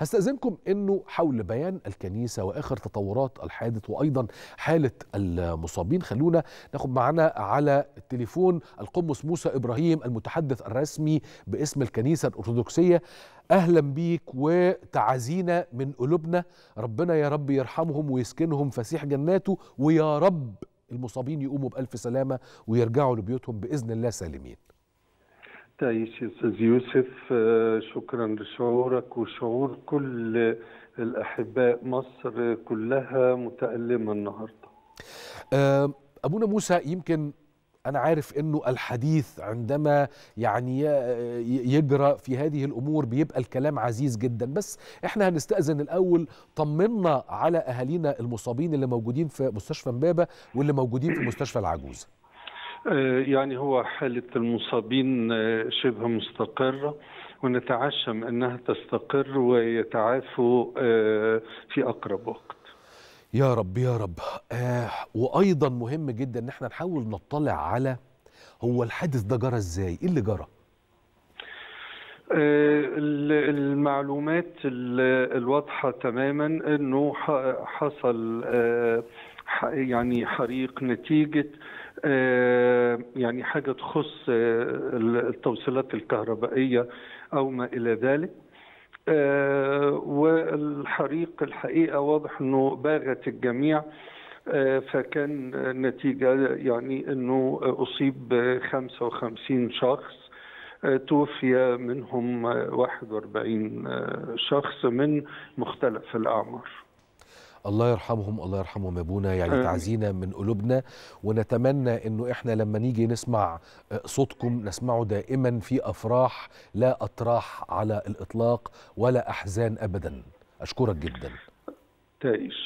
هستأذنكم أنه حول بيان الكنيسة وآخر تطورات الحادث وأيضا حالة المصابين خلونا ناخد معنا على التليفون القمص موسى إبراهيم المتحدث الرسمي باسم الكنيسة الأرثوذكسية أهلا بيك وتعازينا من قلوبنا ربنا يا رب يرحمهم ويسكنهم فسيح جناته ويا رب المصابين يقوموا بألف سلامة ويرجعوا لبيوتهم بإذن الله سالمين تعيش استاذ يوسف آه، شكرا لشعورك وشعور كل الاحباء مصر كلها متالمه النهارده آه، ابونا موسى يمكن انا عارف انه الحديث عندما يعني آه، يجرى في هذه الامور بيبقى الكلام عزيز جدا بس احنا هنستاذن الاول طمنا على اهالينا المصابين اللي موجودين في مستشفى امبابه واللي موجودين في مستشفى العجوز آه، يعني هو حالة المصابين آه، شبه مستقرة ونتعشم أنها تستقر ويتعافوا آه، في أقرب وقت يا رب يا رب آه وأيضا مهم جدا أن احنا نحاول نطلع على هو الحادث ده جرى إزاي إيه اللي جرى المعلومات الواضحة تماما أنه حصل آه يعني حريق نتيجه آه، يعني حاجه تخص آه، التوصيلات الكهربائيه او ما الى ذلك آه، والحريق الحقيقه واضح انه باغت الجميع فكان نتيجه يعني أنه أصيب 55 شخص توفي منهم 41 شخص من مختلف الأعمار الله يرحمهم الله يرحمهم ابونا يعني تعزينا من قلوبنا ونتمنى انه احنا لما نيجي نسمع آه، صوتكم نسمعه دائما في افراح لا اطراح على الاطلاق ولا احزان ابدا اشكرك جدا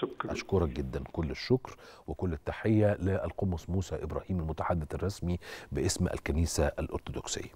شكرا أشكرك جدا كل الشكر وكل التحية للقمص موسى إبراهيم المتحدث الرسمي باسم الكنيسة الأرثوذكسية